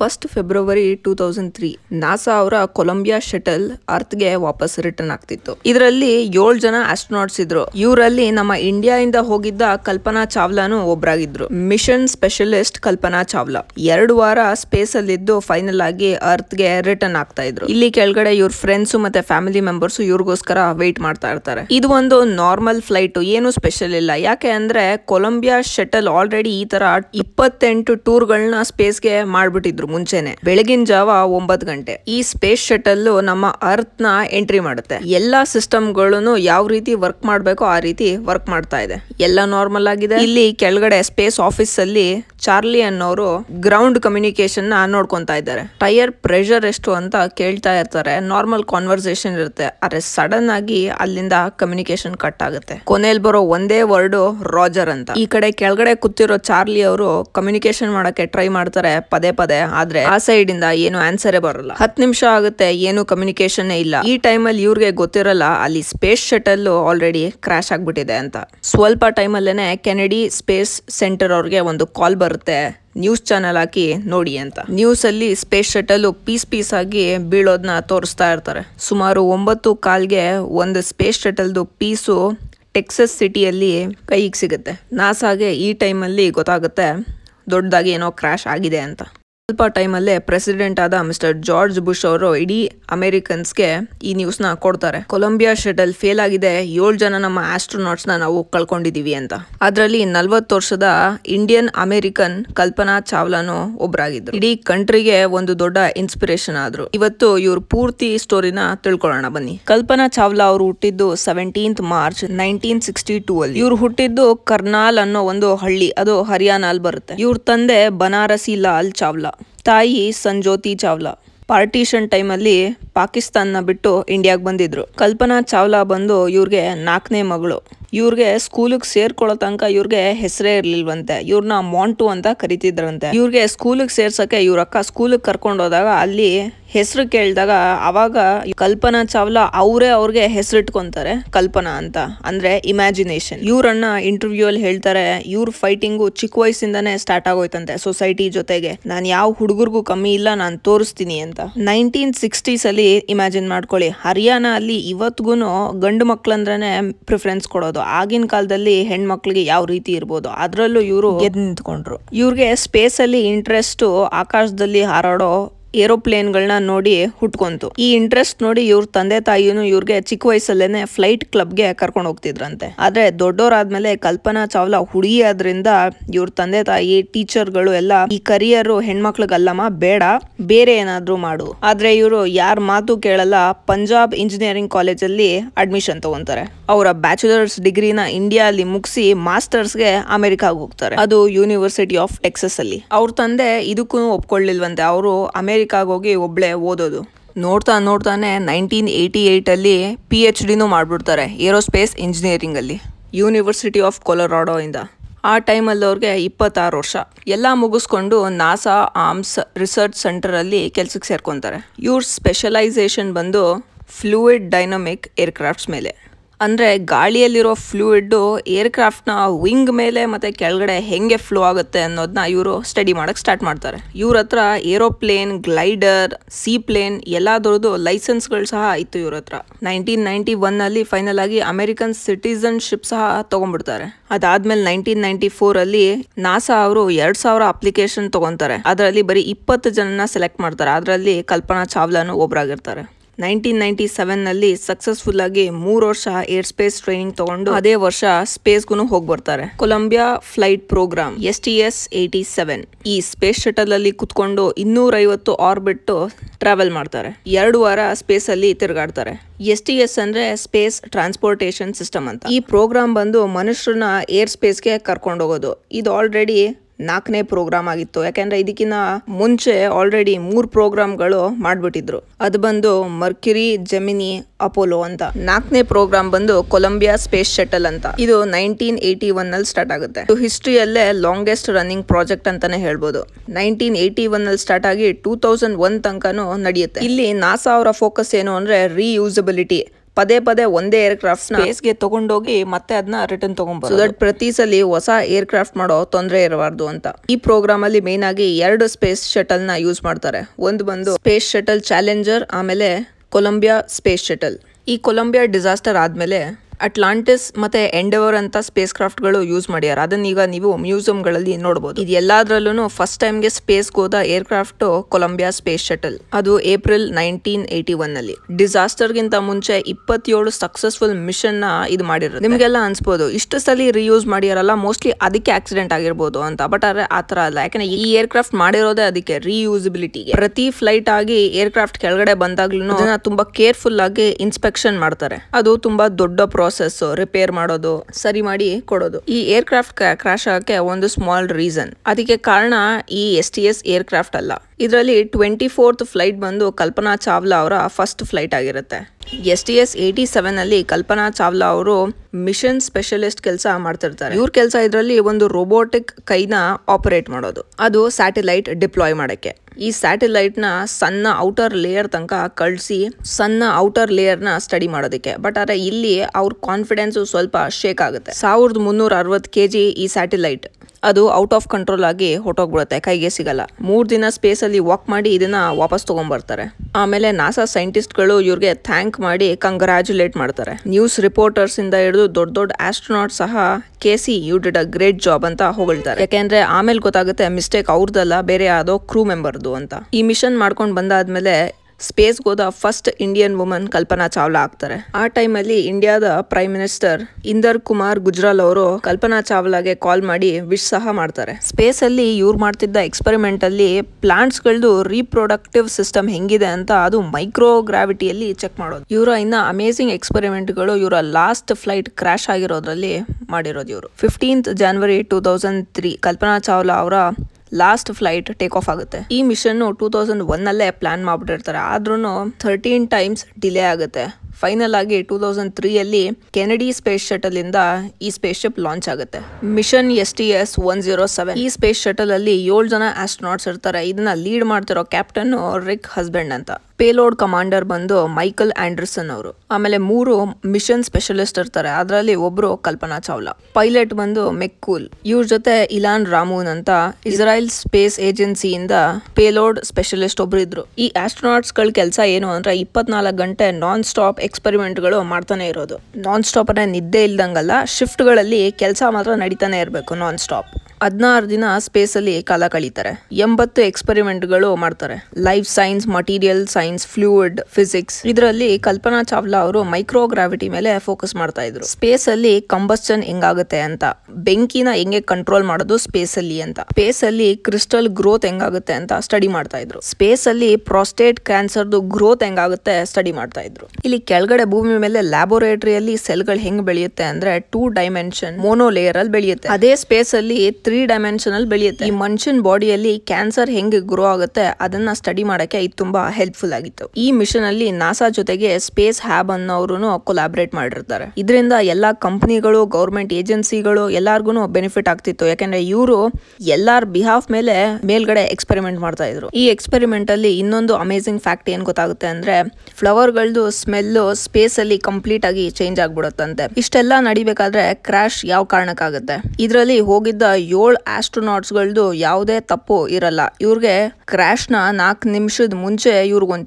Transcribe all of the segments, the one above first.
first February two thousand three NASA ಅವರ Columbia shuttle ಗೆ ವಾಪಸ್ ರಿಟರ್ನ್ ಆಗ್ತಿತ್ತು ಇದರಲ್ಲಿ ಏಳು ಜನ ಆಸ್ಟ್ರೋನಾಟ್ಸ್ ಇದ್ರು ಇವರಲ್ಲಿ ನಮ್ಮ ಇಂಡಿಯಾ ಇಂದ ಹೋಗಿದ್ದ ಕಲ್ಪನಾ ಚಾವ್ಲಾನು ಒಬ್ಬರಾಗಿದ್ರು ಮಿಷನ್ ಸ್ಪೆಷಲಿಸ್ಟ್ ಕಲ್ಪನಾ ಚಾವ್ಲಾ ಎರಡು ವಾರ ಸ್ಪೇಸ್ ಅಲ್ಲಿ ಇದ್ದು ಫೈನಲ್ ಆಗಿ ಗೆ ರಿಟರ್ನ್ ಆಗ್ತಾ ಇದ್ರು ಇಲ್ಲಿ ಕೆಳಗಡೆ ಇವ್ರ ಫ್ರೆಂಡ್ಸ್ ಮತ್ತೆ ಫ್ಯಾಮಿಲಿ ಮೆಂಬರ್ಸ್ ಇವ್ರಿಗೋಸ್ಕರ ವೇಟ್ ಮಾಡ್ತಾ ಇರ್ತಾರೆ ಇದು ಒಂದು ನಾರ್ಮಲ್ ಫ್ಲೈಟ್ ಏನು ಸ್ಪೆಷಲ್ ಇಲ್ಲ ಯಾಕೆ ಅಂದ್ರೆ ಕೊಲಂಬಿಯಾ ಶಟಲ್ ಆಲ್ರೆಡಿ ಈ ತರ ಇಪ್ಪತ್ತೆಂಟು ಟೂರ್ಗಳನ್ನ ಗೆ ಮಾಡ್ಬಿಟ್ಟಿದ್ರು ಮುಂಚೆನೆ ಬೆಳಗಿನ ಜಾವ ಒಂಬತ್ತು ಗಂಟೆ ಈ ಸ್ಪೇಸ್ ಶಟಲ್ ನಮ್ಮ ಅರ್ತ್ ನ ಎಂಟ್ರಿ ಮಾಡುತ್ತೆ ಎಲ್ಲಾ ಸಿಸ್ಟಮ್ ಗಳುನು ಯಾವ ರೀತಿ ವರ್ಕ್ ಮಾಡ್ಬೇಕು ಆ ರೀತಿ ವರ್ಕ್ ಮಾಡ್ತಾ ಇದೆ ಎಲ್ಲ ನಾರ್ಮಲ್ ಆಗಿದೆ ಇಲ್ಲಿ ಕೆಳಗಡೆ ಸ್ಪೇಸ್ ಆಫೀಸ್ ಅಲ್ಲಿ ಚಾರ್ಲಿ ಅನ್ನೋರು ಗ್ರೌಂಡ್ ಕಮ್ಯುನಿಕೇಶನ್ ನ ನೋಡ್ಕೊಂತಾ ಇದ್ದಾರೆ ಟೈರ್ ಪ್ರೆಷರ್ ಎಷ್ಟು ಅಂತ ಕೇಳ್ತಾ ಇರ್ತಾರೆ ನಾರ್ಮಲ್ ಕಾನ್ವರ್ಸೇಷನ್ ಇರುತ್ತೆ ಆದ್ರೆ ಸಡನ್ ಆಗಿ ಅಲ್ಲಿಂದ ಕಮ್ಯುನಿಕೇಶನ್ ಕಟ್ ಆಗುತ್ತೆ ಕೊನೆಯಲ್ಲಿ ಬರೋ ಒಂದೇ ವರ್ಡ್ ರಾಜರ್ ಅಂತ ಈ ಕಡೆ ಕೆಳಗಡೆ ಕೂತಿರೋ ಚಾರ್ಲಿ ಅವರು ಕಮ್ಯುನಿಕೇಶನ್ ಮಾಡಕ್ಕೆ ಟ್ರೈ ಮಾಡ್ತಾರೆ ಪದೇ ಪದೇ ಆದ್ರೆ ಆ ಸೈಡ್ ಇಂದ ಏನು ಆನ್ಸರ್ ಬರಲ್ಲ ಹತ್ತು ನಿಮಿಷ ಆಗುತ್ತೆ ಏನು ಕಮ್ಯುನಿಕೇಶನ್ ಇಲ್ಲ ಈ ಟೈಮ್ ಅಲ್ಲಿ ಇವ್ರಿಗೆ ಗೊತ್ತಿರಲ್ಲ ಅಲ್ಲಿ ಸ್ಪೇಸ್ ಶಟಲ್ ಆಲ್ರೆಡಿ ಕ್ರಾಶ್ ಆಗ್ಬಿಟ್ಟಿದೆ ಅಂತ ಸ್ವಲ್ಪ ಟೈಮ್ ಅಲ್ಲೇನೆ ಕೆನಡಿ ಸ್ಪೇಸ್ ಸೆಂಟರ್ ಅವ್ರಿಗೆ ಒಂದು ಕಾಲ್ ಬರುತ್ತೆ ಬರುತ್ತೆ ನ್ಯೂಸ್ ಚಾನೆಲ್ ಹಾಕಿ ನೋಡಿ ಅಂತ ನ್ಯೂಸ್ ಅಲ್ಲಿ ಸ್ಪೇಸ್ ಶಟಲ್ ಪೀಸ್ ಪೀಸ್ ಆಗಿ ಬೀಳೋದನ್ನ ತೋರಿಸ್ತಾ ಇರ್ತಾರೆ ಸುಮಾರು ಒಂಬತ್ತು ಕಾಲ್ಗೆ ಒಂದು ಸ್ಪೇಸ್ ಶಟಲ್ದು ಪೀಸು ಟೆಕ್ಸಸ್ ಸಿಟಿಯಲ್ಲಿ ಕೈಗೆ ಸಿಗುತ್ತೆ ನಾಸಾಗೆ ಈ ಟೈಮಲ್ಲಿ ಗೊತ್ತಾಗುತ್ತೆ ದೊಡ್ಡದಾಗಿ ಏನೋ ಕ್ರ್ಯಾಶ್ ಆಗಿದೆ ಅಂತ ಸ್ವಲ್ಪ ಟೈಮಲ್ಲೇ ಪ್ರೆಸಿಡೆಂಟ್ ಆದ ಮಿಸ್ಟರ್ ಜಾರ್ಜ್ ಬುಷ್ ಅವರು ಇಡೀ ಗೆ ಈ ನ್ಯೂಸ್ ನ ಕೊಡ್ತಾರೆ ಕೊಲಂಬಿಯಾ ಶಟಲ್ ಫೇಲ್ ಆಗಿದೆ ಏಳು ಜನ ನಮ್ಮ ಆಸ್ಟ್ರೋನಾಟ್ಸ್ನ ನಾವು ಕಳ್ಕೊಂಡಿದೀವಿ ಅಂತ ಅದರಲ್ಲಿ ನಲ್ವತ್ತು ವರ್ಷದ ಇಂಡಿಯನ್ ಅಮೆರಿಕನ್ ಕಲ್ಪನಾ ಚಾವ್ಲಾನು ಒಬ್ಬರಾಗಿದ್ದರು ಇಡೀ ಕಂಟ್ರಿಗೆ ಒಂದು ದೊಡ್ಡ ಇನ್ಸ್ಪಿರೇಷನ್ ಆದ್ರು ಇವತ್ತು ಇವ್ರ ಪೂರ್ತಿ ಸ್ಟೋರಿನ ತಿಳ್ಕೊಳ್ಳೋಣ ಬನ್ನಿ ಕಲ್ಪನಾ ಚಾವ್ಲಾ ಅವರು ಹುಟ್ಟಿದ್ದು seventeenth March nineteen sixty two ಅಲ್ಲಿ ಇವ್ರು ಹುಟ್ಟಿದ್ದು ಕರ್ನಾಲ್ ಅನ್ನೋ ಒಂದು ಹಳ್ಳಿ ಅದು ಹರಿಯಾಣ ಅಲ್ಲಿ ಬರುತ್ತೆ ಇವ್ರ ತಂದೆ ಬನಾರಸಿ ಲಾಲ್ ಚಾವ್ಲಾ ताई संजोती चावला ಪಾರ್ಟಿಷನ್ ಟೈಮಲ್ಲಿ ಪಾಕಿಸ್ತಾನ್ನ ಬಿಟ್ಟು ಇಂಡಿಯಾಗೆ ಬಂದಿದ್ರು ಕಲ್ಪನಾ ಚಾವ್ಲಾ ಬಂದು ಇವ್ರಿಗೆ ನಾಲ್ಕನೇ ಮಗಳು ಇವ್ರಿಗೆ ಸ್ಕೂಲಿಗೆ ಸೇರ್ಕೊಳ್ಳೋ ತನಕ ಇವ್ರಿಗೆ ಹೆಸರೇ ಇರ್ಲಿಲ್ವಂತೆ ಇವ್ರನ್ನ ಮಾಂಟು ಅಂತ ಕರಿತಿದ್ರಂತೆ ಇವ್ರಿಗೆ ಸ್ಕೂಲಿಗೆ ಸೇರ್ಸಕ್ಕೆ ಇವ್ರ ಅಕ್ಕ ಸ್ಕೂಲಿಗೆ ಕರ್ಕೊಂಡು ಹೋದಾಗ ಅಲ್ಲಿ ಹೆಸರು ಕೇಳಿದಾಗ ಅವಾಗ ಕಲ್ಪನಾ ಚಾವ್ಲಾ ಅವರೇ ಅವ್ರಿಗೆ ಹೆಸರಿಟ್ಕೊಂತಾರೆ ಕಲ್ಪನಾ ಅಂತ ಅಂದ್ರೆ ಇಮ್ಯಾಜಿನೇಷನ್ ಇವ್ರನ್ನ ಇಂಟರ್ವ್ಯೂ ಅಲ್ಲಿ ಹೇಳ್ತಾರೆ ಇವ್ರ ಫೈಟಿಂಗು ಚಿಕ್ಕ ವಯಸ್ಸಿಂದನೇ ಸ್ಟಾರ್ಟ್ ಆಗೋಯ್ತಂತೆ ಸೊಸೈಟಿ ಜೊತೆಗೆ ನಾನು ಯಾವ ಹುಡುಗರಿಗೂ ಕಮ್ಮಿ ಇಲ್ಲ ನಾನು ತೋರಿಸ್ತೀನಿ ಅಂತ ಅಂತ ನೈನ್ಟೀನ್ ಸಿಕ್ಸ್ಟೀಸ್ ಅಲ್ಲಿ ಇಮ್ಯಾಜಿನ್ ಮಾಡ್ಕೊಳ್ಳಿ ಹರಿಯಾಣ ಅಲ್ಲಿ ಇವತ್ತಿಗೂ ಗಂಡು ಮಕ್ಳಂದ್ರನೆ ಪ್ರಿಫರೆನ್ಸ್ ಕೊಡೋದು ಆಗಿನ ಕಾಲದಲ್ಲಿ ಹೆಣ್ಮಕ್ಳಿಗೆ ಯಾವ ರೀತಿ ಇರ್ಬೋದು ಅದರಲ್ಲೂ ಇವರು ಎದ್ದು ನಿಂತ್ಕೊಂಡ್ರು ಇವ್ರಿಗೆ ಸ್ಪೇಸ್ ಅಲ್ಲಿ ಇಂಟ್ರೆಸ್ಟ್ ಆಕಾಶದಲ್ಲಿ ಹಾರಾಡೋ ಏರೋಪ್ಲೇನ್ಗಳನ್ನ ನೋಡಿ ಹುಟ್ಕೊಂತು ಈ ಇಂಟ್ರೆಸ್ಟ್ ನೋಡಿ ಇವ್ರ ತಂದೆ ತಾಯಿನೂ ಇವ್ರಿಗೆ ಚಿಕ್ಕ ವಯಸ್ಸಲ್ಲೇನೆ ಫ್ಲೈಟ್ ಕ್ಲಬ್ಗೆ ಕರ್ಕೊಂಡು ಹೋಗ್ತಿದ್ರಂತೆ ಆದ್ರೆ ದೊಡ್ಡೋರಾದ್ಮೇಲೆ ಕಲ್ಪನಾ ಚಾವ್ಲಾ ಹುಡುಗಿ ಆದ್ರಿಂದ ಇವ್ರ ತಂದೆ ತಾಯಿ ಟೀಚರ್ ಗಳು ಎಲ್ಲ ಈ ಕರಿಯರ್ ಹೆಣ್ಮಕ್ಳಿಗಲ್ಲಮ್ಮ ಬೇಡ ಬೇರೆ ಏನಾದ್ರು ಮಾಡು ಆದ್ರೆ ಇವರು ಯಾರ ಮಾತು ಕೇಳಲ್ಲ ಪಂಜಾಬ್ ಇಂಜಿನಿಯರಿಂಗ್ ಕಾಲೇಜಲ್ಲಿ ಅಡ್ಮಿಷನ್ ತಗೊಂತಾರೆ ಅವರ ಬ್ಯಾಚುಲರ್ಸ್ ಡಿಗ್ರಿನ ಅಲ್ಲಿ ಮುಗಿಸಿ ಮಾಸ್ಟರ್ಸ್ಗೆ ಅಮೆರಿಕಾಗೆ ಹೋಗ್ತಾರೆ ಅದು ಯೂನಿವರ್ಸಿಟಿ ಆಫ್ ಟೆಕ್ಸಸ್ ಅಲ್ಲಿ ಅವ್ರ ತಂದೆ ಇದಕ್ಕೂ ಒಪ್ಕೊಳ್ಳಿಲ್ವಂತೆ ಅವರು ಅಮೆರಿಕಾಗ ಹೋಗಿ ಒಬ್ಳೆ ಓದೋದು ನೋಡ್ತಾ ನೋಡ್ತಾನೆ ನೈನ್ಟೀನ್ ಏಯ್ಟಿ ಅಲ್ಲಿ ಪಿ ಎಚ್ ಡಿನೂ ಮಾಡಿಬಿಡ್ತಾರೆ ಏರೋಸ್ಪೇಸ್ ಅಲ್ಲಿ ಯೂನಿವರ್ಸಿಟಿ ಆಫ್ ಕೊಲರಾಡೋ ಇಂದ ಆ ಟೈಮಲ್ಲಿ ಅವ್ರಿಗೆ ಇಪ್ಪತ್ತಾರು ವರ್ಷ ಎಲ್ಲ ಮುಗಿಸ್ಕೊಂಡು ನಾಸಾ ಆರ್ಮ್ಸ್ ರಿಸರ್ಚ್ ಸೆಂಟರ್ ಅಲ್ಲಿ ಕೆಲ್ಸಕ್ಕೆ ಸೇರ್ಕೊತಾರೆ ಇವ್ರ ಸ್ಪೆಷಲೈಸೇಷನ್ ಬಂದು ಫ್ಲೂಯಿಡ್ ಡೈನಮಿಕ್ ಏರ್ಕ್ರಾಫ್ಟ್ಸ್ ಮೇಲೆ ಅಂದರೆ ಗಾಳಿಯಲ್ಲಿರೋ ಫ್ಲೂಯಿಡ್ಡು ಏರ್ಕ್ರಾಫ್ಟ್ನ ವಿಂಗ್ ಮೇಲೆ ಮತ್ತು ಕೆಳಗಡೆ ಹೆಂಗೆ ಫ್ಲೋ ಆಗುತ್ತೆ ಅನ್ನೋದನ್ನ ಇವರು ಸ್ಟಡಿ ಮಾಡೋಕ್ಕೆ ಸ್ಟಾರ್ಟ್ ಮಾಡ್ತಾರೆ ಇವ್ರ ಹತ್ರ ಏರೋಪ್ಲೇನ್ ಗ್ಲೈಡರ್ ಸೀ ಪ್ಲೇನ್ ಎಲ್ಲದರದ್ದು ಲೈಸೆನ್ಸ್ಗಳು ಸಹ ಇತ್ತು ಇವ್ರ ಹತ್ರ ನೈನ್ಟೀನ್ ನೈಂಟಿ ಒನ್ನಲ್ಲಿ ಫೈನಲ್ ಆಗಿ ಅಮೆರಿಕನ್ ಸಿಟಿಸನ್ಶಿಪ್ ಸಹ ತೊಗೊಂಡ್ಬಿಡ್ತಾರೆ ಅದಾದ್ಮೇಲೆ ನೈನ್ಟೀನ್ ನೈನ್ಟಿ ಫೋರಲ್ಲಿ ನಾಸಾ ಅವರು ಎರಡು ಸಾವಿರ ಅಪ್ಲಿಕೇಶನ್ ತೊಗೊತಾರೆ ಅದರಲ್ಲಿ ಬರೀ ಇಪ್ಪತ್ತು ಜನನ ಸೆಲೆಕ್ಟ್ ಮಾಡ್ತಾರೆ ಅದರಲ್ಲಿ ಕಲ್ಪನಾ ಚಾವ್ಲಾನು ಒಬ್ಬರಾಗಿರ್ತಾರೆ ನೈನ್ಟೀನ್ ನೈನ್ಟಿ ಸೆವೆನ್ನಲ್ಲಿ ಸಕ್ಸಸ್ಫುಲ್ ಆಗಿ ಮೂರು ವರ್ಷ ಏರ್ ಸ್ಪೇಸ್ ಟ್ರೈನಿಂಗ್ ತಗೊಂಡು ಅದೇ ವರ್ಷ ಸ್ಪೇಸ್ಗೂ ಹೋಗಿ ಬರ್ತಾರೆ Columbia flight program S T S eighty seven ಈ ಸ್ಪೇಸ್ ಶಟಲ್ ಅಲ್ಲಿ ಕುತ್ಕೊಂಡು ಇನ್ನೂರೈವತ್ತು ಆರ್ಬಿಟ್ ಟ್ರಾವೆಲ್ ಮಾಡ್ತಾರೆ ಎರಡು ವಾರ ಸ್ಪೇಸ್ ಅಲ್ಲಿ ತಿರುಗಾಡ್ತಾರೆ ಎಸ್ ಟಿ ಎಸ್ ಅಂದ್ರೆ ಸ್ಪೇಸ್ ಟ್ರಾನ್ಸ್ಪೋರ್ಟೇಷನ್ ಸಿಸ್ಟಮ್ ಅಂತ ಈ ಪ್ರೋಗ್ರಾಮ್ ಬಂದು ಮನುಷ್ಯರನ್ನ ಏರ್ ಸ್ಪೇಸ್ಗೆ ಕರ್ಕೊಂಡು ಹೋಗೋದು ಇದು ಆಲ್ರೆಡಿ ನಾಲ್ಕನೇ ಪ್ರೋಗ್ರಾಮ್ ಆಗಿತ್ತು ಯಾಕೆಂದ್ರೆ ಇದಕ್ಕಿಂತ ಮುಂಚೆ ಆಲ್ರೆಡಿ ಮೂರು ಗಳು ಮಾಡಿಬಿಟ್ಟಿದ್ರು ಅದು ಬಂದು ಮರ್ಕ್ಯುರಿ ಜೆಮಿನಿ ಅಪೋಲೋ ಅಂತ ನಾಲ್ಕನೇ ಪ್ರೋಗ್ರಾಮ್ ಬಂದು ಕೊಲಂಬಿಯಾ ಸ್ಪೇಸ್ ಶಟಲ್ ಅಂತ ಇದು ನೈನ್ಟೀನ್ ಏಟಿ ಒನ್ ನಲ್ಲಿ ಸ್ಟಾರ್ಟ್ ಆಗುತ್ತೆ ಹಿಸ್ಟ್ರಿಯಲ್ಲೇ ಲಾಂಗೆಸ್ಟ್ ರನ್ನಿಂಗ್ ಪ್ರಾಜೆಕ್ಟ್ ಅಂತಾನೆ ಹೇಳ್ಬೋದು ನೈನ್ಟೀನ್ ಏಟಿ ಒನ್ ನಲ್ಲಿ ಸ್ಟಾರ್ಟ್ ಆಗಿ ಟೂ ತೌಸಂಡ್ ಒನ್ ತನಕನೂ ನಡೆಯುತ್ತೆ ಇಲ್ಲಿ ನಾಸಾ ಅವರ ಫೋಕಸ್ ಏನು ಅಂದ್ರೆ ರೀಯೂಸಬಿಲಿಟಿ ಪದೇ ಪದೇ ಒಂದೇ ಏರ್ ಕ್ರಾಫ್ಟ್ ಸ್ಪೇಸ್ಗೆ ತಗೊಂಡೋಗಿ ಮತ್ತೆ ಅದನ್ನ ರಿಟರ್ನ್ ತಗೊಂಡ್ಬೋದು ದಟ್ ಪ್ರತಿ ಸಲ ಹೊಸ ಏರ್ಕ್ರಾಫ್ಟ್ ಮಾಡೋ ತೊಂದರೆ ಇರಬಾರ್ದು ಅಂತ ಈ ಪ್ರೋಗ್ರಾಮ್ ಅಲ್ಲಿ ಮೇನ್ ಆಗಿ ಎರಡು ಸ್ಪೇಸ್ ಶಟಲ್ ನ ಯೂಸ್ ಮಾಡ್ತಾರೆ ಒಂದು ಬಂದು ಸ್ಪೇಸ್ ಶಟಲ್ ಚಾಲೆಂಜರ್ ಆಮೇಲೆ ಕೊಲಂಬಿಯಾ ಸ್ಪೇಸ್ ಶಟಲ್ ಈ ಕೊಲಂಬಿಯಾ ಡಿಸಾಸ್ಟರ್ ಆದ್ಮೇಲೆ ಅಟ್ಲಾಂಟಿಸ್ ಮತ್ತೆ ಎಂಡೆವರ್ ಅಂತ ಸ್ಪೇಸ್ ಕ್ರಾಫ್ಟ್ ಗಳು ಯೂಸ್ ಮಾಡ್ಯಾರ ಈಗ ನೀವು ಮ್ಯೂಸಿಯಂಗಳಲ್ಲಿ ನೋಡಬಹುದು ಇದು ಎಲ್ಲದರಲ್ಲೂ ಫಸ್ಟ್ ಟೈಮ್ಗೆ ಸ್ಪೇಸ್ ಹೋದ aircraft Columbia space shuttle ಅದು April nineteen eighty one disaster ಗಿಂತ ಮುಂಚೆ ಇಪ್ಪತ್ತೇಳು ಸಕ್ಸಸ್ಫುಲ್ ಮಿಷನ್ ನ ಇದು ಮಾಡಿರೋದು ನಿಮಗೆಲ್ಲ ಅನ್ಸ್ಬೋದು ಇಷ್ಟು ಸಲ ರಿಯೂಸ್ ಮಾಡಿರಲ್ಲ ಮೋಸ್ಟ್ಲಿ ಅದಕ್ಕೆ ಆಕ್ಸಿಡೆಂಟ್ ಆಗಿರ್ಬೋದು ಅಂತ ಬಟ್ ಆದ್ರೆ ಆತರ ಅಲ್ಲ ಯಾಕಂದ್ರೆ ಈ ಏರ್ ಕ್ರಾಫ್ಟ್ ಮಾಡಿರೋದೇ ಅದಕ್ಕೆ ರಿಯೂಸಿಬಿಲಿಟಿ ಪ್ರತಿ ಫ್ಲೈಟ್ ಆಗಿ ಏರ್ ಕ್ರಾಫ್ಟ್ ಕೆಳಗಡೆ ಬಂದಾಗ್ಲೂ ತುಂಬಾ ಕೇರ್ಫುಲ್ ಆಗಿ ಇನ್ಸ್ಪೆಕ್ಷನ್ ಮಾಡ್ತಾರೆ ಅದು ತುಂಬಾ ದೊಡ್ಡ ಪ್ರಾಸೆಸ್ ಪ್ರಾಸೆಸ್ ರಿಪೇರ್ ಮಾಡೋದು ಸರಿ ಮಾಡಿ ಕೊಡೋದು ಈ ಏರ್ ಕ್ರಾಫ್ಟ್ ಕ್ರಾಶ್ ಆಗಕ್ಕೆ ಒಂದು ಸ್ಮಾಲ್ ರೀಸನ್ ಅದಕ್ಕೆ ಕಾರಣ ಈ S T S aircraft ಅಲ್ಲ ಇದರಲ್ಲಿ ಟ್ವೆಂಟಿ ಫೋರ್ತ್ ಫ್ಲೈಟ್ ಬಂದು ಕಲ್ಪನಾ ಚಾವ್ಲಾ ಅವರ ಫಸ್ಟ್ ಫ್ಲೈಟ್ ಆಗಿರುತ್ತೆ S T S eighty seven ಅಲ್ಲಿ ಕಲ್ಪನಾ ಚಾವ್ಲಾ ಅವರು ಮಿಷನ್ ಸ್ಪೆಷಲಿಸ್ಟ್ ಕೆಲಸ ಮಾಡ್ತಿರ್ತಾರೆ ಇವ್ರ ಕೆಲಸ ಇದರಲ್ಲಿ ಒಂದು ರೋಬೋಟಿಕ್ ಕೈನ ಆಪರೇಟ್ ಮಾಡೋದು ಅದು ಸ್ಯಾಟಲೈಟ್ ಡಿಪ್ಲಾಯ್ ಮಾಡೋಕ್ಕೆ ಈ ಸ್ಯಾಟಲೈಟ್ ನ ಸಣ್ಣ ಔಟರ್ ಲೇಯರ್ ತನಕ ಕಳಿಸಿ ಸಣ್ಣ ಔಟರ್ ಲೇಯರ್ ನ ಸ್ಟಡಿ ಮಾಡೋದಕ್ಕೆ ಬಟ್ ಆದರೆ ಇಲ್ಲಿ ಅವ್ರ ಕಾನ್ಫಿಡೆನ್ಸ್ ಸ್ವಲ್ಪ ಶೇಕ್ ಆಗುತ್ತೆ ಸಾವಿರದ ಮುನ್ನೂರ ಅರವತ್ತು ಕೆಜಿ ಈ ಸ್ಯಾಟಲೈಟ್ ಅದು ಔಟ್ ಆಫ್ ಕಂಟ್ರೋಲ್ ಆಗಿ ಹೊಟ್ಟೋಗ್ಬಿಡುತ್ತೆ ಕೈಗೆ ಸಿಗಲ್ಲ ಮೂರು ದಿನ ಸ್ಪೇಸ್ ಅಲ್ಲಿ ವಾಕ್ ಮಾಡಿ ಇದನ್ನ ವಾಪಸ್ ಬರ್ತಾರೆ ಆಮೇಲೆ ನಾಸಾ ಸೈಂಟಿಸ್ಟ್ಗಳು ಇವ್ರಿಗೆ ಥ್ಯಾಂಕ್ ಮಾಡಿ ಕಂಗ್ರಾಚ್ಯುಲೇಟ್ ಮಾಡ್ತಾರೆ ನ್ಯೂಸ್ ರಿಪೋರ್ಟರ್ಸ್ ಇಂದ ಹಿಡಿದು ದೊಡ್ಡ ದೊಡ್ಡ ಆಸ್ಟ್ರೋನಾಟ್ ಸಹ ಕೆ ಸಿ you did a great job ಅಂತ ಹೊಗಳ್ತಾರೆ ಯಾಕೆಂದ್ರೆ ಆಮೇಲೆ ಗೊತ್ತಾಗುತ್ತೆ ಮಿಸ್ಟೇಕ್ ಅವ್ರದ್ದಲ್ಲ ಬೇರೆ ಯಾವುದೋ ಕ್ರೂ ಮೆಂಬರ್ದು ಅಂತ ಈ ಮಿಷನ್ ಮಾಡ್ಕೊಂಡು ಬಂದಾದ್ಮೇಲೆ ಸ್ಪೇಸ್ಗೆ ಹೋದ first Indian woman Kalpana Chawla ಆಗ್ತಾರೆ ಆ ಟೈಮಲ್ಲಿ ಇಂಡಿಯಾದ ಪ್ರೈಮ್ ಮಿನಿಸ್ಟರ್ ಇಂದರ್ ಕುಮಾರ್ ಗುಜ್ರಾಲ್ ಅವರು ಕಲ್ಪನಾ ಚಾವ್ಲಾಗೆ ಕಾಲ್ ಮಾಡಿ ವಿಶ್ ಸಹ ಮಾಡ್ತಾರೆ ಸ್ಪೇಸ್ ಅಲ್ಲಿ ಇವ್ರು ಮಾಡ್ತಿದ್ದ ಎಕ್ಸ್ಪೆರಿಮೆಂಟ್ ಅಲ್ಲಿ ಪ್ಲಾಂಟ್ಸ್ ಗಳದು ರೀಪ್ರೊಡಕ್ಟಿವ್ ಸಿಸ್ಟಮ್ ಹೆಂಗಿದೆ ಅಂತ ಅದು ಮೈಕ್ರೋ ಗ್ರಾವಿಟಿಯಲ್ಲಿ ಚೆಕ್ ಮಾಡೋದು ಇವರ ಇನ್ನ ಅಮೇಸಿಂಗ್ ಎಕ್ಸ್ಪೆರಿಮೆಂಟ್ ಗಳು ಇವರ ಲಾಸ್ಟ್ ಫ್ಲೈಟ್ ಕ್ರಾಶ್ ಆಗಿರೋದ್ರಲ್ಲಿ ಮಾಡಿರೋದು ಇವರು fifteenth January two thousand three Kalpana Chawla ಅವರ ಲಾಸ್ಟ್ ಫ್ಲೈಟ್ ಟೇಕ್ ಆಫ್ ಆಗುತ್ತೆ ಈ ಮಿಷನ್ ಟೂ ತೌಸಂಡ್ ಒನ್ ಅಲ್ಲೇ ಪ್ಲಾನ್ ಮಾಡ್ಬಿಟ್ಟಿರ್ತಾರೆ ಆದ್ರೂ ಥರ್ಟೀನ್ ಟೈಮ್ಸ್ ಡಿಲೇ ಆಗುತ್ತೆ ಫೈನಲ್ ಆಗಿ ಟೂ ತೌಸಂಡ್ ತ್ರೀ ಅಲ್ಲಿ ಕೆನಡಿ ಸ್ಪೇಸ್ ಶಟಲ್ ಇಂದ ಈ ಸ್ಪೇಸ್ ಶಿಪ್ ಲಾಂಚ್ ಆಗುತ್ತೆ mission S T S one zero seven ಈ ಸ್ಪೇಸ್ ಶಟಲ್ ಅಲ್ಲಿ ಏಳು ಜನ ಆಸ್ಟ್ರೋನಾಟ್ಸ್ ಇರ್ತಾರೆ ಇದನ್ನ ಲೀಡ್ ಮಾಡ್ತಿರೋ ಕ್ಯಾಪ್ಟನ್ ರಿಕ್ ಹಸ್ಬೆಂಡ್ ಅಂತ ಪೇಲೋಡ್ ಕಮಾಂಡರ್ ಬಂದು ಮೈಕಲ್ ಆಂಡರ್ಸನ್ ಅವರು ಆಮೇಲೆ ಮೂರು ಮಿಷನ್ ಸ್ಪೆಷಲಿಸ್ಟ್ ಇರ್ತಾರೆ ಅದರಲ್ಲಿ ಒಬ್ರು ಕಲ್ಪನಾ ಚಾವ್ಲಾ ಪೈಲಟ್ ಬಂದು ಮೆಕ್ಕೂಲ್ ಇವ್ರ ಜೊತೆ ಇಲಾನ್ ರಾಮೂನ್ ಅಂತ ಇಸ್ರಾಯಲ್ ಸ್ಪೇಸ್ ಏಜೆನ್ಸಿಯಿಂದ ಪೇಲೋಡ್ ಸ್ಪೆಷಲಿಸ್ಟ್ ಒಬ್ರು ಇದ್ರು ಈ ಆಸ್ಟ್ರೋನಾಟ್ಸ್ ಗಳ ಕೆಲಸ ಏನು ಅಂದ್ರೆ ಇಪ್ಪತ್ನಾಲ್ಕು ಗಂಟೆ ನಾನ್ ಸ್ಟಾಪ್ ಎಕ್ಸ್ಪೆರಿಮೆಂಟ್ ಗಳು ಮಾಡ್ತಾನೆ ಇರೋದು ನಾನ್ ಸ್ಟಾಪ್ ಅನ್ನೇ ನಿದ್ದೆ ಇಲ್ದಂಗಲ್ಲ ಶಿಫ್ಟ್ ಗಳಲ್ಲಿ ಕೆಲಸ ಮಾತ್ರ ನಡೀತಾನೆ ಇರಬೇಕು ನಾನ್ ಸ್ಟಾಪ್ ಹದಿನಾರು ದಿನ ಸ್ಪೇಸಲ್ಲಿ ಕಾಲ ಕಳೀತಾರೆ ಎಂಬತ್ತು ಗಳು ಮಾಡ್ತಾರೆ life science material science fluid physics ಇದರಲ್ಲಿ ಕಲ್ಪನಾ ಚಾವ್ಲಾ ಅವರು ಮೈಕ್ರೋ ಗ್ರಾವಿಟಿ ಮೇಲೆ ಫೋಕಸ್ ಮಾಡ್ತಾ ಇದ್ರು ಸ್ಪೇಸ್ ಅಲ್ಲಿ ಕಂಬಸ್ಟನ್ ಹೆಂಗಾಗುತ್ತೆ ಅಂತ ಬೆಂಕಿನ ಹೆಂಗೆ ಕಂಟ್ರೋಲ್ ಮಾಡೋದು ಸ್ಪೇಸ್ ಅಲ್ಲಿ ಅಂತ ಸ್ಪೇಸ್ ಅಲ್ಲಿ ಕ್ರಿಸ್ಟಲ್ ಗ್ರೋತ್ ಹೆಂಗಾಗುತ್ತೆ ಅಂತ ಸ್ಟಡಿ ಮಾಡ್ತಾ ಇದ್ರು ಸ್ಪೇಸ್ ಅಲ್ಲಿ ಪ್ರಾಸ್ಟೇಟ್ ಕ್ಯಾನ್ಸರ್ದು ಗ್ರೋತ್ ಹೆಂಗಾಗುತ್ತೆ ಸ್ಟಡಿ ಮಾಡ್ತಾ ಇದ್ರು ಇಲ್ಲಿ ಕೆಳಗಡೆ ಭೂಮಿ ಮೇಲೆ ಲ್ಯಾಬೋರೇಟರಿಯಲ್ಲಿ ಸೆಲ್ಗಳು ಹೆಂಗ್ ಬೆಳೆಯುತ್ತೆ ಅಂದ್ರೆ ಟೂ ಡೈಮೆನ್ಷನ್ ಮೋನೋ ಲೇಯರ್ ಅಲ್ಲಿ ಬೆಳೆಯುತ್ತೆ ಅದೇ ಸ್ಪೇಸ್ ಅಲ್ಲಿ ತ್ರೀ ಡೈಮೆನ್ಷನಲ್ ಬೆಳೆಯುತ್ತೆ ಈ ಮನುಷ್ಯನ್ ಬಾಡಿಯಲ್ಲಿ ಕ್ಯಾನ್ಸರ್ ಹೆಂಗೆ ಗ್ರೋ ಆಗುತ್ತೆ ಅದನ್ನ ಸ್ಟಡಿ ಮಾಡಕ್ಕೆ ಇದು ತುಂಬಾ ಹೆಲ್ಪ್ಫುಲ್ ಆಗಿತ್ತು ಈ ಮಿಷನ್ ಅಲ್ಲಿ ನಾಸಾ ಜೊತೆಗೆ ಸ್ಪೇಸ್ ಹ್ಯಾಬ್ ಅನ್ನೋರು ಕೊಲಾಬರೇಟ್ ಮಾಡಿರ್ತಾರೆ ಇದರಿಂದ ಎಲ್ಲಾ ಕಂಪನಿಗಳು ಗೌರ್ಮೆಂಟ್ ಏಜೆನ್ಸಿಗಳು ಎಲ್ಲಾರ್ಗು ಬೆನಿಫಿಟ್ ಆಗ್ತಿತ್ತು ಯಾಕಂದ್ರೆ ಇವರು ಎಲ್ಲಾರ್ ಬಿಹಾಫ್ ಮೇಲೆ ಮೇಲ್ಗಡೆ ಎಕ್ಸ್ಪೆರಿಮೆಂಟ್ ಮಾಡ್ತಾ ಇದ್ರು ಈ ಎಕ್ಸ್ಪೆರಿಮೆಂಟ್ ಅಲ್ಲಿ ಇನ್ನೊಂದು ಅಮೇಸಿಂಗ್ ಫ್ಯಾಕ್ಟ್ ಏನ್ ಗೊತ್ತಾಗುತ್ತೆ ಅಂದ್ರೆ ಫ್ಲವರ್ ಗಳದು ಸ್ಮೆಲ್ ಸ್ಪೇಸ್ ಅಲ್ಲಿ ಕಂಪ್ಲೀಟ್ ಆಗಿ ಚೇಂಜ್ ಆಗ್ಬಿಡುತ್ತಂತೆ ಇಷ್ಟೆಲ್ಲಾ ನಡಿಬೇಕಾದ್ರೆ ಕ್ರಾಶ್ ಯಾವ ಕಾರಣಕ್ಕಾಗುತ್ತೆ ಇದರಲ್ಲಿ ಹೋಗಿದ್ದ ಏಳು ಆಸ್ಟ್ರೋನಾಟ್ಸ್ಗಳದ್ದು ಯಾವುದೇ ತಪ್ಪು ಇರಲ್ಲ ಇವ್ರಿಗೆ ಕ್ರ್ಯಾಶ್ನ ನಾಲ್ಕು ನಿಮಿಷದ ಮುಂಚೆ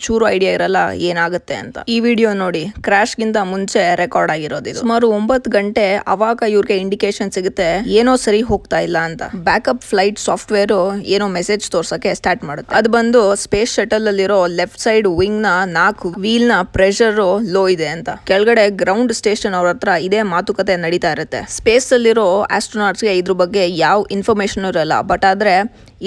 ಚೂರು ಐಡಿಯಾ ಇರಲ್ಲ ಏನಾಗುತ್ತೆ ಅಂತ ಈ ವಿಡಿಯೋ ನೋಡಿ ಕ್ರ್ಯಾಶ್ಗಿಂತ ಮುಂಚೆ ರೆಕಾರ್ಡ್ ಆಗಿರೋದು ಸುಮಾರು ಒಂಬತ್ತು ಗಂಟೆ ಅವಾಗ ಇವ್ರಿಗೆ ಇಂಡಿಕೇಶನ್ ಸಿಗುತ್ತೆ ಏನೋ ಸರಿ ಹೋಗ್ತಾ ಇಲ್ಲ ಅಂತ ಬ್ಯಾಕಪ್ ಫ್ಲೈಟ್ ಸಾಫ್ಟ್ವೇರ್ ಏನೋ ಮೆಸೇಜ್ ತೋರ್ಸಕ್ಕೆ ಸ್ಟಾರ್ಟ್ ಮಾಡುತ್ತೆ ಅದು ಬಂದು ಸ್ಪೇಸ್ ಶಟಲ್ ಅಲ್ಲಿರೋ ಲೆಫ್ಟ್ ಸೈಡ್ ವಿಂಗ್ ನ ನಾಲ್ಕು ವೀಲ್ ನ ಪ್ರೆಷರ್ ಲೋ ಇದೆ ಅಂತ ಕೆಳಗಡೆ ಗ್ರೌಂಡ್ ಸ್ಟೇಷನ್ ಅವ್ರ ಹತ್ರ ಇದೇ ಮಾತುಕತೆ ನಡೀತಾ ಇರುತ್ತೆ ಸ್ಪೇಸ್ ಅಲ್ಲಿರೋ ಆಸ್ಟ್ರೋನಾಟ್ಸ್ಗೆ ಗೆ ಇದ್ರ ಬಗ್ಗೆ ಯಾವ ಯಾವ ಇನ್ಫಾರ್ಮೇಷನ್ ಇರಲ್ಲ ಬಟ್ ಆದರೆ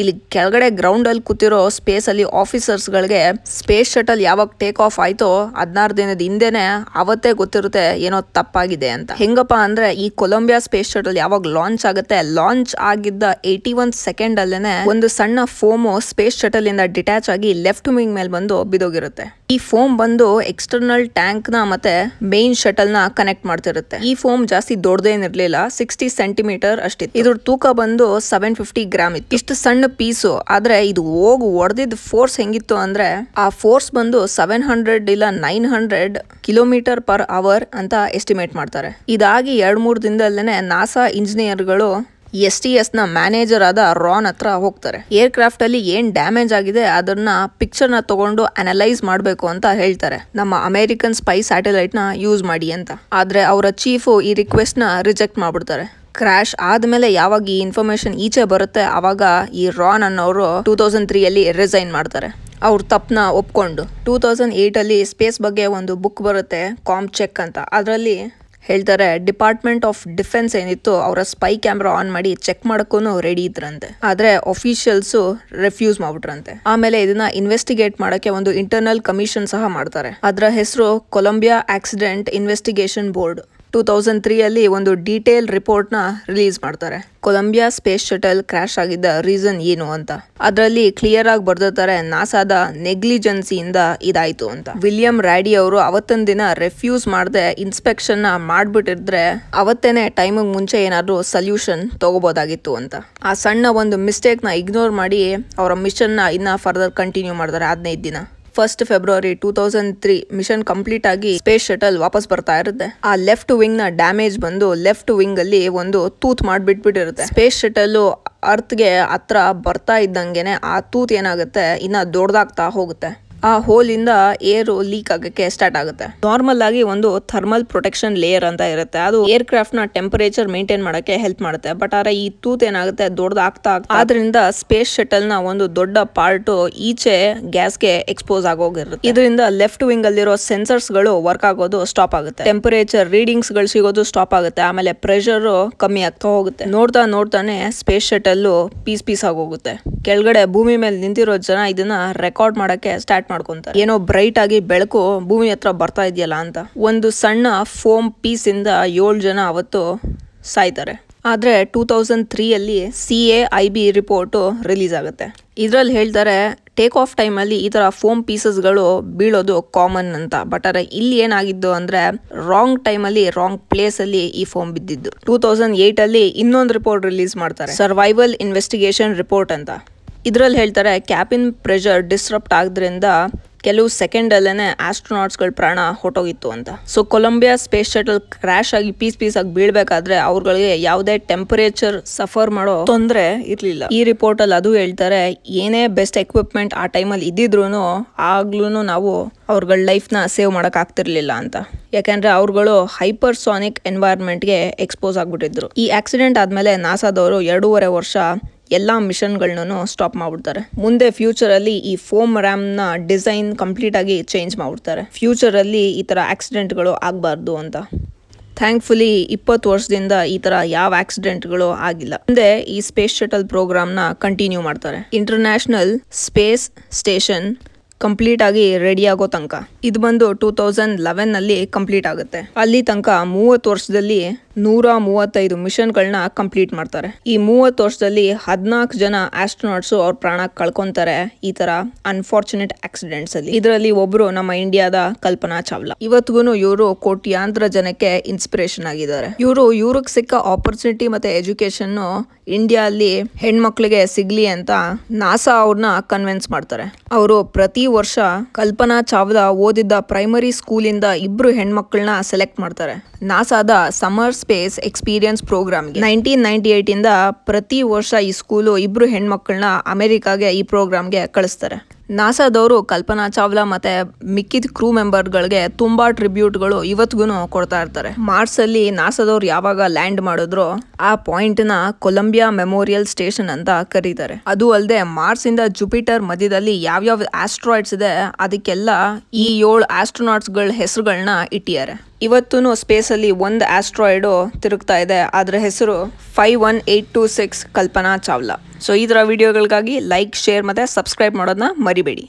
ಇಲ್ಲಿ ಕೆಳಗಡೆ ಗ್ರೌಂಡ್ ಅಲ್ಲಿ ಕೂತಿರೋ ಸ್ಪೇಸ್ ಅಲ್ಲಿ ಆಫೀಸರ್ಸ್ ಗಳಿಗೆ ಸ್ಪೇಸ್ ಶಟಲ್ ಯಾವಾಗ ಟೇಕ್ ಆಫ್ ಆಯ್ತೋ ಹದಿನಾರು ದಿನದ ಹಿಂದೆನೆ ಅವತ್ತೇ ಗೊತ್ತಿರುತ್ತೆ ಏನೋ ತಪ್ಪಾಗಿದೆ ಅಂತ ಹೆಂಗಪ್ಪ ಅಂದ್ರೆ ಈ ಕೊಲಂಬಿಯಾ ಸ್ಪೇಸ್ ಶಟಲ್ ಯಾವಾಗ ಲಾಂಚ್ ಆಗುತ್ತೆ ಲಾಂಚ್ ಆಗಿದ್ದ ಏಯ್ಟಿ ಒನ್ ಸೆಕೆಂಡ್ ಅಲ್ಲೇನೆ ಒಂದು ಸಣ್ಣ ಫೋಮು ಸ್ಪೇಸ್ ಶಟಲ್ ಇಂದ ಡಿಟ್ಯಾಚ್ ಆಗಿ ಲೆಫ್ಟ್ ವಿಂಗ್ ಮೇಲೆ ಬಂದು ಬಿದೋಗಿರುತ್ತೆ ಈ ಫೋಮ್ ಬಂದು ಎಕ್ಸ್ಟರ್ನಲ್ ಟ್ಯಾಂಕ್ ನ ಮತ್ತೆ ಮೇನ್ ಶಟಲ್ ನ ಕನೆಕ್ಟ್ ಮಾಡ್ತಿರುತ್ತೆ ಈ ಫೋಮ್ ಜಾಸ್ತಿ ದೊಡ್ಡದೇನಿರ್ಲಿಲ್ಲ ಸಿಕ್ಸ್ಟಿ ಸೆಂಟಿಮೀಟರ್ ಅಷ್ಟಿತ್ತು ಇದ್ರ ತೂಕ ಬಂದು ಸೆವೆನ್ ಫಿಫ್ಟಿ ಗ್ರಾಮ್ ಇತ್ತು ಇಷ್ಟು ಸಣ್ಣ ಸಣ್ಣ ಪೀಸು ಆದ್ರೆ ಇದು ಹೋಗಿ ಒಡೆದಿದ್ದ ಫೋರ್ಸ್ ಹೆಂಗಿತ್ತು ಅಂದ್ರೆ ಆ ಫೋರ್ಸ್ ಬಂದು ಸೆವೆನ್ ಹಂಡ್ರೆಡ್ ಇಲ್ಲ nine hundred kilometre per hour ಅಂತ ಎಸ್ಟಿಮೇಟ್ ಮಾಡ್ತಾರೆ ಇದಾಗಿ ಎರಡು ಮೂರು ದಿನದಲ್ಲೇನೆ ನಾಸಾ ಇಂಜಿನಿಯರ್ಗಳು ಎಸ್ ಟಿ ಎಸ್ ನ ಮ್ಯಾನೇಜರ್ ಆದ ರಾನ್ ಹತ್ರ ಹೋಗ್ತಾರೆ ಏರ್ ಕ್ರಾಫ್ಟ್ ಅಲ್ಲಿ ಏನ್ ಡ್ಯಾಮೇಜ್ ಆಗಿದೆ ಅದನ್ನ ಪಿಕ್ಚರ್ ನ ತಗೊಂಡು ಅನಲೈಸ್ ಮಾಡಬೇಕು ಅಂತ ಹೇಳ್ತಾರೆ ನಮ್ಮ ಅಮೆರಿಕನ್ ಸ್ಪೈ ಸ್ಯಾಟಲೈಟ್ ನ ಯೂಸ್ ಮಾಡಿ ಅಂತ ಆದ್ರೆ ಅವರ ಚೀಫ್ ಈ ರಿಕ್ವೆಸ್ಟ್ ನ ರಿಜೆಕ್ಟ್ ಮಾಡ್ಬಿಡ್ತಾರೆ ಕ್ರ್ಯಾಶ್ ಆದಮೇಲೆ ಯಾವಾಗ ಈ ಇನ್ಫಾರ್ಮೇಶನ್ ಈಚೆ ಬರುತ್ತೆ ಆವಾಗ ಈ ರಾನ್ ಅನ್ನೋರು ಟೂ ತೌಸಂಡ್ ತ್ರೀಯಲ್ಲಿ ರಿಸೈನ್ ಮಾಡ್ತಾರೆ ಅವ್ರ ತಪ್ಪನ್ನ ಒಪ್ಕೊಂಡು ಟೂ ತೌಸಂಡ್ ಏಯ್ಟಲ್ಲಿ ಸ್ಪೇಸ್ ಬಗ್ಗೆ ಒಂದು ಬುಕ್ ಬರುತ್ತೆ ಕಾಮ್ ಚೆಕ್ ಅಂತ ಅದರಲ್ಲಿ ಹೇಳ್ತಾರೆ ಡಿಪಾರ್ಟ್ಮೆಂಟ್ ಆಫ್ ಡಿಫೆನ್ಸ್ ಏನಿತ್ತು ಅವರ ಸ್ಪೈ ಕ್ಯಾಮ್ರಾ ಆನ್ ಮಾಡಿ ಚೆಕ್ ಮಾಡೋಕ್ಕೂ ರೆಡಿ ಇದ್ರಂತೆ ಆದರೆ ಅಫಿಷಿಯಲ್ಸು ರೆಫ್ಯೂಸ್ ಮಾಡ್ಬಿಟ್ರಂತೆ ಆಮೇಲೆ ಇದನ್ನ ಇನ್ವೆಸ್ಟಿಗೇಟ್ ಮಾಡೋಕೆ ಒಂದು ಇಂಟರ್ನಲ್ ಕಮಿಷನ್ ಸಹ ಮಾಡ್ತಾರೆ ಅದರ ಹೆಸರು Columbia accident investigation board two thousand ತ್ರೀಯಲ್ಲಿ ಒಂದು ಡೀಟೇಲ್ ರಿಪೋರ್ಟ್ನ ರಿಲೀಸ್ ಮಾಡ್ತಾರೆ ಕೊಲಂಬಿಯಾ ಸ್ಪೇಸ್ ಶಟಲ್ ಕ್ರ್ಯಾಶ್ ಆಗಿದ್ದ ರೀಸನ್ ಏನು ಅಂತ ಅದರಲ್ಲಿ ಕ್ಲಿಯರ್ ಆಗಿ ಬರ್ದಿರ್ತಾರೆ ನಾಸಾದ ನೆಗ್ಲಿಜೆನ್ಸಿಯಿಂದ ಇದಾಯಿತು ಅಂತ ವಿಲಿಯಂ ರ್ಯಾಡಿ ಅವರು ಅವತ್ತೊಂದು ದಿನ ರೆಫ್ಯೂಸ್ ಮಾಡದೆ ಇನ್ಸ್ಪೆಕ್ಷನ್ ನ ಮಾಡ್ಬಿಟ್ಟಿದ್ರೆ ಅವತ್ತೇನೆ ಟೈಮಿಗೆ ಮುಂಚೆ ಏನಾದರೂ ಸೊಲ್ಯೂಷನ್ ತಗೋಬೋದಾಗಿತ್ತು ಅಂತ ಆ ಸಣ್ಣ ಒಂದು ಮಿಸ್ಟೇಕ್ನ ಇಗ್ನೋರ್ ಮಾಡಿ ಅವರ ಮಿಷನ್ನ ಇನ್ನ ಫರ್ದರ್ ಕಂಟಿನ್ಯೂ ಮಾಡ್ತಾರೆ ಹದಿನೈದು ದಿನ first February two thousand three mission complete ಆಗಿ ಸ್ಪೇಸ್ ಶಟಲ್ ವಾಪಸ್ ಬರ್ತಾ ಇರುತ್ತೆ ಆ ಲೆಫ್ಟ್ ವಿಂಗ್ ನ ಡ್ಯಾಮೇಜ್ ಬಂದು ಲೆಫ್ಟ್ ವಿಂಗ್ ಅಲ್ಲಿ ಒಂದು ತೂತ್ ಮಾಡ್ಬಿಟ್ಬಿಟ್ಟಿರುತ್ತೆ ಸ್ಪೇಸ್ ಶಟಲ್ ಗೆ ಹತ್ರ ಬರ್ತಾ ಇದ್ದಂಗೆನೆ ಆ ತೂತ್ ಏನಾಗುತ್ತೆ ಇನ್ನ ದೊಡ್ಡದಾಗ್ತಾ ಹೋಗುತ್ತೆ ಆ ಹೋಲಿಂದ ಏರ್ ಲೀಕ್ ಆಗಕ್ಕೆ ಸ್ಟಾರ್ಟ್ ಆಗುತ್ತೆ ನಾರ್ಮಲ್ ಆಗಿ ಒಂದು ಥರ್ಮಲ್ ಪ್ರೊಟೆಕ್ಷನ್ ಲೇಯರ್ ಅಂತ ಇರುತ್ತೆ ಅದು ಏರ್ ಕ್ರಾಫ್ಟ್ ನ ಟೆಂಪರೇಚರ್ ಮೇಂಟೈನ್ ಮಾಡಕ್ಕೆ ಹೆಲ್ಪ್ ಮಾಡುತ್ತೆ ಬಟ್ ಆದ್ರೆ ಈ ತೂತ್ ಏನಾಗುತ್ತೆ ದೊಡ್ಡದಾಗ್ತಾ ಆದ್ರಿಂದ ಸ್ಪೇಸ್ ಶಟಲ್ ನ ಒಂದು ದೊಡ್ಡ ಪಾರ್ಟ್ ಈಚೆ ಗ್ಯಾಸ್ ಗೆ ಎಕ್ಸ್ಪೋಸ್ ಆಗೋಗಿರುತ್ತೆ ಇದರಿಂದ ಲೆಫ್ಟ್ ವಿಂಗ್ ಅಲ್ಲಿರೋ ಸೆನ್ಸರ್ಸ್ ಗಳು ವರ್ಕ್ ಆಗೋದು ಸ್ಟಾಪ್ ಆಗುತ್ತೆ ಟೆಂಪರೇಚರ್ ರೀಡಿಂಗ್ಸ್ ಗಳು ಸಿಗೋದು ಸ್ಟಾಪ್ ಆಗುತ್ತೆ ಆಮೇಲೆ ಪ್ರೆಷರ್ ಕಮ್ಮಿ ಆಗ್ತಾ ಹೋಗುತ್ತೆ ನೋಡ್ತಾ ನೋಡ್ತಾನೆ ಸ್ಪೇಸ್ ಶಟಲ್ ಪೀಸ್ ಪೀಸ್ ಆಗೋಗುತ್ತೆ ಕೆಳಗಡೆ ಭೂಮಿ ಮೇಲೆ ನಿಂತಿರೋ ಜನ ಇದನ್ನ ರೆಕಾರ್ಡ್ ಮಾಡಕ್ಕೆ ಸ್ಟಾರ್ಟ್ ಮಾಡ್ಕೊಂತಾರೆ ಏನೋ ಬ್ರೈಟ್ ಆಗಿ ಬೆಳಕು ಭೂಮಿ ಹತ್ರ ಬರ್ತಾ ಇದೆಯಲ್ಲ ಅಂತ ಒಂದು ಸಣ್ಣ ಫೋಮ್ ಪೀಸ್ ಇಂದ ಏಳು ಜನ ಅವತ್ತು ಸಾಯ್ತಾರೆ ಆದ್ರೆ ಟೂ ತೌಸಂಡ್ ಅಲ್ಲಿ C A I B report release ಆಗುತ್ತೆ ಇದರಲ್ಲಿ ಹೇಳ್ತಾರೆ ಟೇಕ್ ಆಫ್ ಟೈಮ್ ಅಲ್ಲಿ ಈ ಥರ ಫೋಮ್ ಗಳು ಬೀಳೋದು ಕಾಮನ್ ಅಂತ ಬಟ್ ಆದರೆ ಇಲ್ಲಿ ಏನಾಗಿದ್ದು ಅಂದ್ರೆ ರಾಂಗ್ ಟೈಮಲ್ಲಿ ರಾಂಗ್ ಅಲ್ಲಿ ಈ ಫೋಮ್ ಬಿದ್ದಿದ್ದು ಟೂ ತೌಸಂಡ್ ಏಯ್ಟಲ್ಲಿ ಇನ್ನೊಂದು ರಿಪೋರ್ಟ್ ರಿಲೀಸ್ ಮಾಡ್ತಾರೆ ಸರ್ವೈವಲ್ ಇನ್ವೆಸ್ಟಿಗೇಷನ್ ರಿಪೋರ್ಟ್ ಅಂತ ಇದರಲ್ಲಿ ಹೇಳ್ತಾರೆ ಕ್ಯಾಪಿನ್ ಪ್ರೆಷರ್ ಡಿಸ್ಟ್ರಪ್ಟ್ ಆಗೋದ್ರಿಂದ ಕೆಲವು ಸೆಕೆಂಡಲ್ಲೇ ಆಸ್ಟ್ರೋನಾಟ್ಸ್ಗಳ ಪ್ರಾಣ ಹೊಟ್ಟೋಗಿತ್ತು ಅಂತ so Columbia space shuttle crash ಆಗಿ ಪೀಸ್ ಪೀಸ್ ಆಗಿ ಬೀಳ್ಬೇಕಾದ್ರೆ ಅವ್ರಗಳಿಗೆ ಯಾವುದೇ ಟೆಂಪರೇಚರ್ ಸಫರ್ ಮಾಡೋ ತೊಂದರೆ ಇರಲಿಲ್ಲ ಈ ರಿಪೋರ್ಟ್ ಅಲ್ಲಿ ಅದು ಹೇಳ್ತಾರೆ ಏನೇ ಬೆಸ್ಟ್ ಎಕ್ವಿಪ್ಮೆಂಟ್ ಆ ಟೈಮಲ್ಲಿ ಇದ್ದಿದ್ರು ಆಗ್ಲೂ ನಾವು ಅವ್ರಗಳ ನ ಸೇವ್ ಮಾಡಕ್ ಆಗ್ತಿರ್ಲಿಲ್ಲ ಅಂತ ಯಾಕೆಂದ್ರೆ ಅವ್ರುಗಳು ಹೈಪರ್ಸೋನಿಕ್ ಗೆ ಎಕ್ಸ್ಪೋಸ್ ಆಗ್ಬಿಟ್ಟಿದ್ರು ಈ ಆಕ್ಸಿಡೆಂಟ್ ಆದ್ಮೇಲೆ ನಾಸಾದವರು ಎರಡೂವರೆ ವರ್ಷ ಎಲ್ಲ ಮಿಷನ್ಗಳನ್ನೂ ಸ್ಟಾಪ್ ಮಾಡ್ಬಿಡ್ತಾರೆ ಮುಂದೆ ಫ್ಯೂಚರಲ್ಲಿ ಈ ಫೋಮ್ ರ್ಯಾಮ್ನ ಡಿಸೈನ್ ಕಂಪ್ಲೀಟಾಗಿ ಚೇಂಜ್ ಫ್ಯೂಚರ್ ಫ್ಯೂಚರಲ್ಲಿ ಈ ಥರ ಆಕ್ಸಿಡೆಂಟ್ಗಳು ಆಗ್ಬಾರ್ದು ಅಂತ ಥ್ಯಾಂಕ್ಫುಲಿ ಇಪ್ಪತ್ತು ವರ್ಷದಿಂದ ಈ ತರ ಯಾವ ಆಕ್ಸಿಡೆಂಟ್ಗಳು ಆಗಿಲ್ಲ ಮುಂದೆ ಈ ಸ್ಪೇಸ್ ಶಟಲ್ ಪ್ರೋಗ್ರಾಮ್ನ ಕಂಟಿನ್ಯೂ ಮಾಡ್ತಾರೆ ಇಂಟರ್ನ್ಯಾಷನಲ್ ಸ್ಪೇಸ್ ಸ್ಟೇಷನ್ ಕಂಪ್ಲೀಟ್ ಆಗಿ ರೆಡಿ ಆಗೋ ತನಕ ಇದು ಬಂದು ಟೂ ತೌಸಂಡ್ ಲೆವೆನ್ ಅಲ್ಲಿ ಕಂಪ್ಲೀಟ್ ಆಗುತ್ತೆ ಅಲ್ಲಿ ತನಕ ಮೂವತ್ತು ವರ್ಷದಲ್ಲಿ ನೂರ ಮೂವತ್ತೈದು ಮಿಷನ್ಗಳನ್ನ ಕಂಪ್ಲೀಟ್ ಮಾಡ್ತಾರೆ ಈ ಮೂವತ್ತು ವರ್ಷದಲ್ಲಿ ಹದಿನಾಲ್ಕು ಜನ ಆಸ್ಟ್ರೋನಾಟ್ಸ್ ಅವ್ರ ಪ್ರಾಣ ಕಳ್ಕೊಂತಾರೆ ಈ ತರ ಅನ್ಫಾರ್ಚುನೇಟ್ ಆಕ್ಸಿಡೆಂಟ್ಸ್ ಅಲ್ಲಿ ಇದರಲ್ಲಿ ಒಬ್ರು ನಮ್ಮ ಇಂಡಿಯಾದ ಕಲ್ಪನಾ ಚಾವ್ಲಾ ಇವತ್ತಿಗೂ ಇವರು ಕೋಟ್ಯಾಂತರ ಜನಕ್ಕೆ ಇನ್ಸ್ಪಿರೇಷನ್ ಆಗಿದ್ದಾರೆ ಇವರು ಇವ್ರಿಗೆ ಸಿಕ್ಕ ಆಪರ್ಚುನಿಟಿ ಮತ್ತೆ ಎಜುಕೇಶನ್ ಇಂಡಿಯಾ ಅಲ್ಲಿ ಹೆಣ್ಮಕ್ಳಿಗೆ ಸಿಗ್ಲಿ ಅಂತ ನಾಸಾ ಅವ್ರನ್ನ ಕನ್ವಿನ್ಸ್ ಮಾಡ್ತಾರೆ ಅವರು ಪ್ರತಿ ವರ್ಷ ಕಲ್ಪನಾ ಚಾವ್ಲಾ ಓದಿದ್ದ ಪ್ರೈಮರಿ ಸ್ಕೂಲಿಂದ ಇಬ್ರು ಹೆಣ್ಮಕ್ಳನ್ನ ಸೆಲೆಕ್ಟ್ ಮಾಡ್ತಾರೆ ನಾಸಾದ ಸಮರ್ಸ್ ಸ್ಪೇಸ್ ಎಕ್ಸ್ಪೀರಿಯನ್ಸ್ ಪ್ರೋಗ್ರಾಮ್ಗೆ ನೈನ್ಟೀನ್ ನೈನ್ಟಿ ಏಯ್ಟಿಂದ ಪ್ರತಿ ವರ್ಷ ಈ ಸ್ಕೂಲು ಇಬ್ಬರು ಹೆಣ್ಮಕ್ಳನ್ನ ಅಮೆರಿಕಾಗೆ ಈ ಪ್ರೋಗ್ರಾಮ್ಗೆ ಕಳಿಸ್ತಾರೆ ನಾಸಾದವರು ಕಲ್ಪನಾ ಚಾವ್ಲಾ ಮತ್ತೆ ಮಿಕ್ಕಿದ ಕ್ರೂ ಮೆಂಬರ್ಗಳಿಗೆ ತುಂಬಾ ಟ್ರಿಬ್ಯೂಟ್ಗಳು ಇವತ್ತಿಗೂ ಕೊಡ್ತಾ ಇರ್ತಾರೆ ಮಾರ್ಚ್ ಅಲ್ಲಿ ನಾಸಾದವ್ರು ಯಾವಾಗ ಲ್ಯಾಂಡ್ ಮಾಡಿದ್ರು ಆ ಪಾಯಿಂಟ್ ನ ಕೊಲಂಬಿಯಾ ಮೆಮೋರಿಯಲ್ ಸ್ಟೇಷನ್ ಅಂತ ಕರೀತಾರೆ ಅದು ಅಲ್ಲದೆ ಮಾರ್ಸ್ ಇಂದ ಜುಪಿಟರ್ ಮಧ್ಯದಲ್ಲಿ ಯಾವ್ಯಾವ ಆಸ್ಟ್ರಾಯ್ಡ್ಸ್ ಇದೆ ಅದಕ್ಕೆಲ್ಲ ಈ ಏಳು ಆಸ್ಟ್ರೋನಾಟ್ಸ್ ಗಳ ಹೆಸರುಗಳನ್ನ ಇಟ್ಟಿದ್ದಾರೆ ಇವತ್ತೂ ಸ್ಪೇಸಲ್ಲಿ ಒಂದು ಆಸ್ಟ್ರಾಯ್ಡು ತಿರುಗ್ತಾ ಇದೆ ಅದರ ಹೆಸರು five one eight two six Kalpana Chawla so ಇದರ ವಿಡಿಯೋಗಳಿಗಾಗಿ ವೀಡಿಯೋಗಳಿಗಾಗಿ ಲೈಕ್ ಶೇರ್ ಮತ್ತು ಸಬ್ಸ್ಕ್ರೈಬ್ ಮಾಡೋದನ್ನ ಮರಿಬೇಡಿ